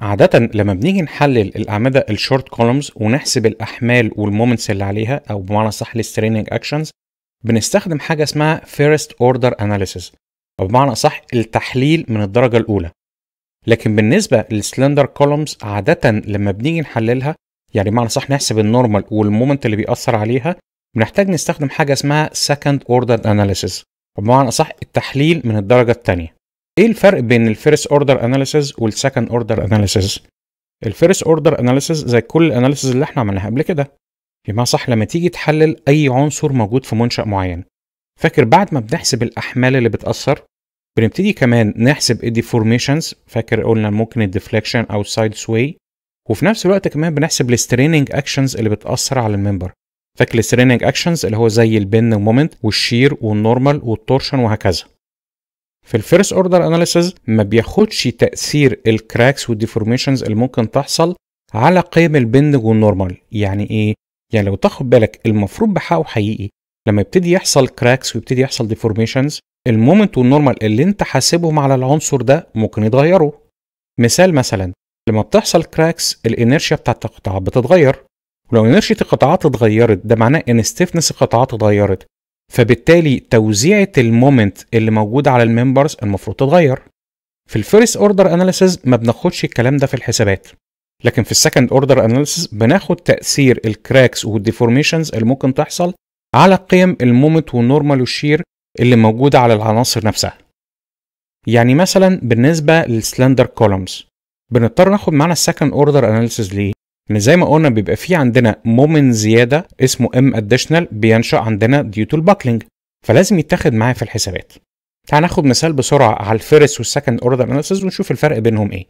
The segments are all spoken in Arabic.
عادة لما بنيجي نحلل الأعمدة الشورت كولومز ونحسب الأحمال والمومنتس اللي عليها أو بمعنى صح الستريننج أكشنز بنستخدم حاجة اسمها فيرست أوردر Analysis أو بمعنى صح التحليل من الدرجة الأولى لكن بالنسبة للسلندر كولومز عادة لما بنيجي نحللها يعني بمعنى صح نحسب النورمال والمومنت اللي بيأثر عليها بنحتاج نستخدم حاجة اسمها second order analysis بمعنى أصح التحليل من الدرجة الثانية ايه الفرق بين الفيرست اوردر اناليسيز والسكند اوردر اناليسيز الفيرست اوردر اناليسيز زي كل الاناليسيز اللي احنا عملناها قبل كده بما صح لما تيجي تحلل اي عنصر موجود في منشا معين فاكر بعد ما بنحسب الاحمال اللي بتاثر بنبتدي كمان نحسب الديفورميشنز فاكر قلنا ممكن الديفليكشن او السايد سوي وفي نفس الوقت كمان بنحسب الستريننج اكشنز اللي بتاثر على الممبر فاكر الستريننج اكشنز اللي هو زي البن ومومنت والشير والنورمال والتورشن وهكذا في الفيرست اوردر اناليسز ما بياخدش تاثير الكراكس والديفورميشنز اللي ممكن تحصل على قيم البندج والنورمال يعني ايه يعني لو تاخد بالك المفروض بحقه حقيقي لما يبتدي يحصل كراكس ويبتدي يحصل ديفورميشنز المومنت والنورمال اللي انت حاسبهم على العنصر ده ممكن يتغيروا مثال مثلا لما بتحصل كراكس الانيرشيا بتاعت القطاعات بتتغير ولو انيرشيا القطاعات اتغيرت ده معناه ان ستيفنس القطاعات اتغيرت فبالتالي توزيعة المومنت اللي موجودة على الممبرز المفروض تتغير في الفيرست اوردر اناليسيز ما بناخدش الكلام ده في الحسابات لكن في السكند اوردر اناليسيز بناخد تاثير الكراكس والديفورميشنز اللي ممكن تحصل على قيم المومنت والنورمال والشير اللي موجوده على العناصر نفسها يعني مثلا بالنسبه للسلندر كولومز بنضطر ناخد معانا السكند اوردر اناليسيز ليه ان زي ما قلنا بيبقى في عندنا مومن زياده اسمه ام اديشنال بينشا عندنا ديو تو الباكلينج فلازم يتاخد معاه في الحسابات تعال ناخد مثال بسرعه على الفيرست والسكند اوردر اناليسيس ونشوف الفرق بينهم ايه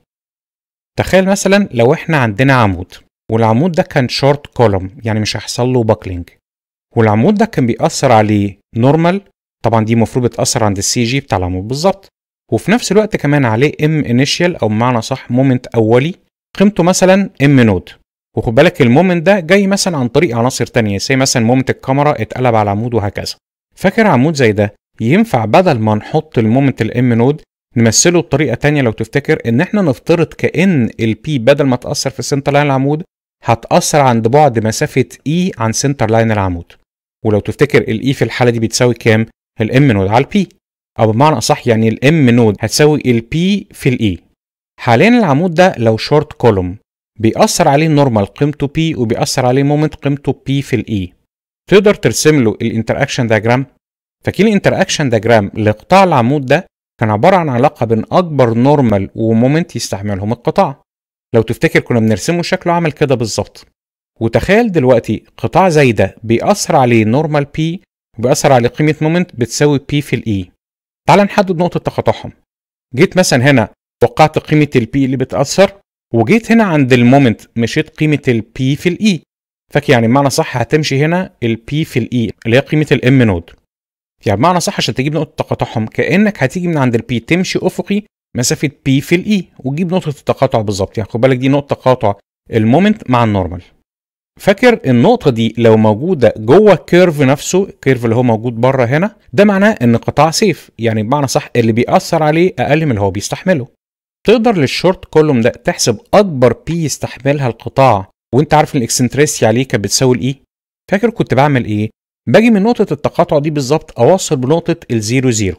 تخيل مثلا لو احنا عندنا عمود والعمود ده كان شورت كولوم يعني مش هيحصل له باكلينج والعمود ده كان بيأثر عليه نورمال طبعا دي المفروض بتأثر عند السي جي بتاع العمود بالظبط وفي نفس الوقت كمان عليه ام انيشيال او بمعنى صح مومنت اولي قيمته مثلا ام نود وخد بالك المومنت ده جاي مثلا عن طريق عناصر تانية زي مثلا مومنت الكاميرا اتقلب على عمود وهكذا فاكر عمود زي ده ينفع بدل ما نحط المومنت الام نود نمثله بطريقه تانية لو تفتكر ان احنا نفترض كان البي بدل ما تاثر في سنتر لاين العمود هتاثر عند بعد مسافه اي e عن سنتر لاين العمود ولو تفتكر الاي e في الحاله دي بتساوي كام الام نود على البي او بمعنى اصح يعني الام نود هتساوي البي في الاي e. حاليا العمود ده لو شورت كولوم بيأثر عليه النورمال قيمته بي وبيأثر عليه مومنت قيمته بي في الاي e. تقدر ترسم له الانتراكشن دياجرام فاكرين الانتراكشن دياجرام لقطاع العمود ده كان عبارة عن علاقة بين أكبر نورمال ومومنت يستحملهم القطاع لو تفتكر كنا بنرسمه شكله عمل كده بالظبط وتخيل دلوقتي قطاع زي ده بيأثر عليه نورمال بي وبيأثر عليه قيمة مومنت بتساوي بي في الاي e. تعال نحدد نقطة تقاطعهم جيت مثلا هنا وقعت قيمة البي اللي بتأثر وجيت هنا عند المومنت مشيت قيمه البي في الاي e. فك يعني بمعنى صح هتمشي هنا البي في الاي e، اللي هي قيمه الام نود يعني بمعنى صح عشان تجيب نقطه تقاطعهم كانك هتيجي من عند البي تمشي افقي مسافه بي في الاي e وتجيب نقطه التقاطع بالظبط يعني خد بالك دي نقطه تقاطع المومنت مع النورمال فاكر النقطة دي لو موجودة جوه الكيرف نفسه الكيرف اللي هو موجود بره هنا ده معناه ان قطاع سيف يعني بمعنى صح اللي بيأثر عليه اقل من اللي هو بيستحمله تقدر للشورت كولوم ده تحسب اكبر بي يستحملها القطاع وانت عارف الاكسنتريسي عليه كانت بتساوي الايه فاكر كنت بعمل ايه باجي من نقطه التقاطع دي بالظبط اوصل بنقطه الزيرو زيرو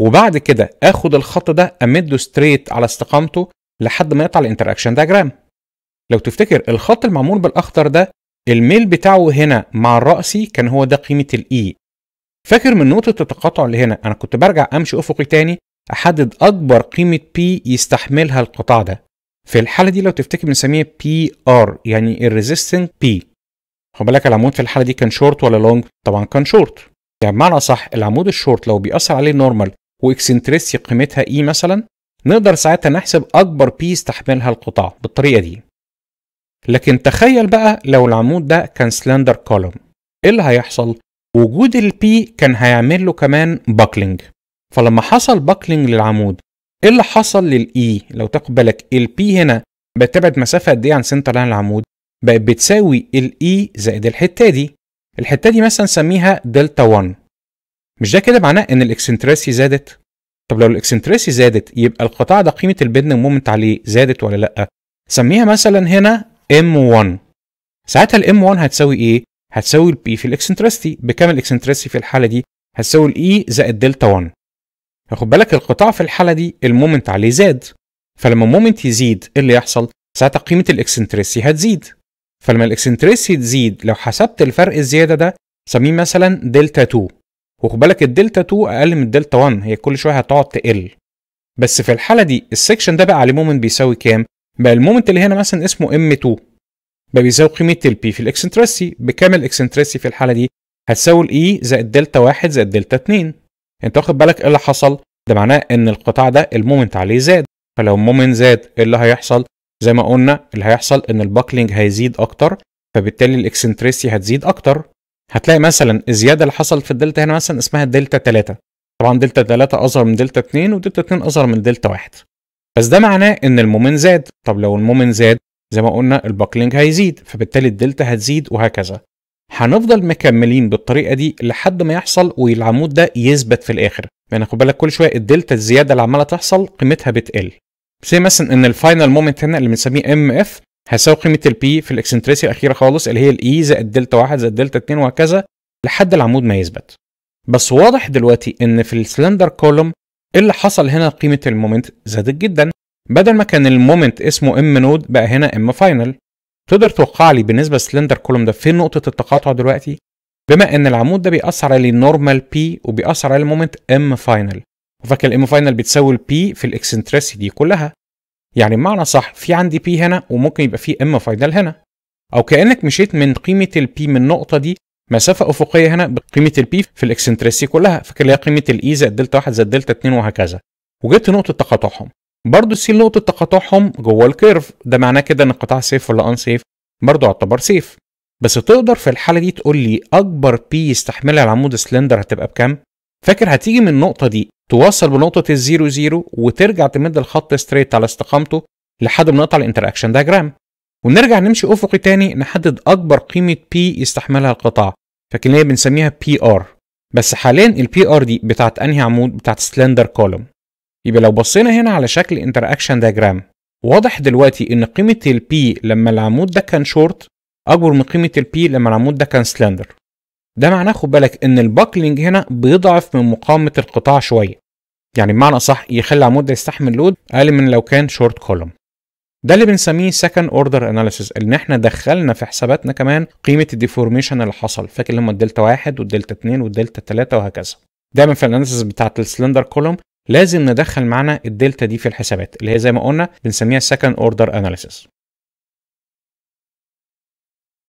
وبعد كده اخد الخط ده امده ستريت على استقامته لحد ما يقطع الانتراكشن داجرام لو تفتكر الخط المعمول بالاخضر ده الميل بتاعه هنا مع الرأسي كان هو ده قيمة الإي e. فاكر من نقطة التقاطع اللي هنا أنا كنت برجع أمشي أفقي تاني أحدد أكبر قيمة P يستحملها القطاع ده في الحالة دي لو تفتكر بي PR يعني الريزيستنت P خد بالك العمود في الحالة دي كان شورت ولا لونج؟ طبعا كان شورت يعني بمعنى أصح العمود الشورت لو بيأثر عليه نورمال وإكسنتريسي قيمتها E مثلا نقدر ساعتها نحسب أكبر P يستحملها القطاع بالطريقة دي لكن تخيل بقى لو العمود ده كان سلندر كولوم ايه اللي هيحصل؟ وجود البي كان هيعمل له كمان باكلينج فلما حصل باكلينج للعمود ايه اللي حصل للاي e؟ لو تاخد بالك البي هنا بتبعد مسافه قد ايه عن سنتر لاين العمود بقت بتساوي الاي e زائد الحته دي الحته دي مثلا نسميها دلتا 1 مش ده كده معناه ان الاكسنتريسي زادت طب لو الاكسنتريسي زادت يبقى القطاع ده قيمه البيدنج مومنت عليه زادت ولا لا سميها مثلا هنا M1 ساعتها الام M1 هتساوي ايه؟ هتساوي البي P في الاكسنتريستي بكام الاكسنتريستي في الحالة دي؟ هتساوي الاي e زائد دلتا 1 فخد بالك القطاع في الحاله دي المومنت عليه زاد فلما المومنت يزيد ايه اللي يحصل ساعتها قيمه الاكسنتريسي هتزيد فلما الاكسنتريسي تزيد لو حسبت الفرق الزياده ده سميه مثلا دلتا 2 وخد بالك الدلتا 2 اقل من الدلتا 1 هي كل شويه هتقعد تقل بس في الحاله دي السكشن ده بقى عليه مومنت بيساوي كام بقى المومنت اللي هنا مثلا اسمه ام 2 بقى بيساوي قيمه البي في الاكسنتريسي بكام الاكسنتريسي في الحاله دي هتساوي الاي e زائد دلتا 1 زائد دلتا 2 انت واخد بالك ايه اللي حصل ده معناه ان القطاع ده المومنت عليه زاد فلو المومنت زاد ايه اللي هيحصل زي ما قلنا اللي هيحصل ان الباكلينج هيزيد اكتر فبالتالي الاكسنتريسي هتزيد اكتر هتلاقي مثلا الزياده اللي حصلت في الدلتا هنا مثلا اسمها دلتا 3 طبعا دلتا 3 اصغر من دلتا 2 ودلتا 2 اصغر من دلتا 1 بس ده معناه ان المومنت زاد طب لو المومنت زاد زي ما قلنا الباكلينج هيزيد فبالتالي الدلتا هتزيد وهكذا هنفضل مكملين بالطريقه دي لحد ما يحصل والعمود ده يثبت في الاخر يعني خد بالك كل شويه الدلتا الزياده اللي عماله تحصل قيمتها بتقل زي مثلا ان الفاينل مومنت هنا اللي بنسميه ام اف هيساوي قيمه البي في الاكسنتريسي الاخيره خالص اللي هي الاي e زائد دلتا 1 زائد دلتا 2 وهكذا لحد العمود ما يثبت بس واضح دلوقتي ان في السلندر كولوم اللي حصل هنا قيمه المومنت زادت جدا بدل ما كان المومنت اسمه ام نود بقى هنا ام فاينل تقدر توقع لي بالنسبه للسلندر كولوم ده فين نقطه التقاطع دلوقتي بما ان العمود ده بيأثر على النورمال بي وبيأثر على المومنت ام فاينل وفاكر الام فاينل بتساوي البي في الاكسنتريسيتي كلها يعني بمعنى صح في عندي بي هنا وممكن يبقى في ام فاينل هنا او كانك مشيت من قيمه البي من النقطه دي مسافه افقيه هنا بقيمه البي في الاكسنتريسيتي كلها فاكر اللي هي قيمه الاي e زائد دلتا 1 زائد دلتا 2 وهكذا وجبت نقطه تقاطعهم برضه السيل نقطه تقاطعهم جوه الكيرف ده معناه كده ان القطاع سيف ولا ان سيف برضه يعتبر سيف بس تقدر في الحاله دي تقول لي اكبر بي يستحملها العمود السلندر هتبقى بكام فاكر هتيجي من النقطه دي توصل بنقطه الزيرو زيرو وترجع تمد الخط ستريت على استقامته لحد ما نقطع الانتراكشن دايجرام ونرجع نمشي افقي تاني نحدد اكبر قيمه بي يستحملها القطاع فكنا بنسميها بي ار بس حاليا البي ار دي بتاعت انهي عمود بتاعت سلندر كولوم يبقى لو بصينا هنا على شكل انتراكشن دايجرام واضح دلوقتي ان قيمه البي لما العمود ده كان شورت اكبر من قيمه البي لما العمود ده كان سلندر ده معناه خد بالك ان الباكلينج هنا بيضعف من مقاومه القطاع شويه يعني بمعنى اصح يخلي العمود ده يستحمل لود اقل من لو كان شورت كولوم ده اللي بنسميه سكند اوردر اناليسيس ان احنا دخلنا في حساباتنا كمان قيمه الديفورميشن اللي حصل فاكر لما الدلتا واحد والدلتا اتنين والدلتا تلاته وهكذا دايما في الاناليسيس بتاعت السلندر كولوم لازم ندخل معانا الدلتا دي في الحسابات اللي هي زي ما قلنا بنسميها second order analysis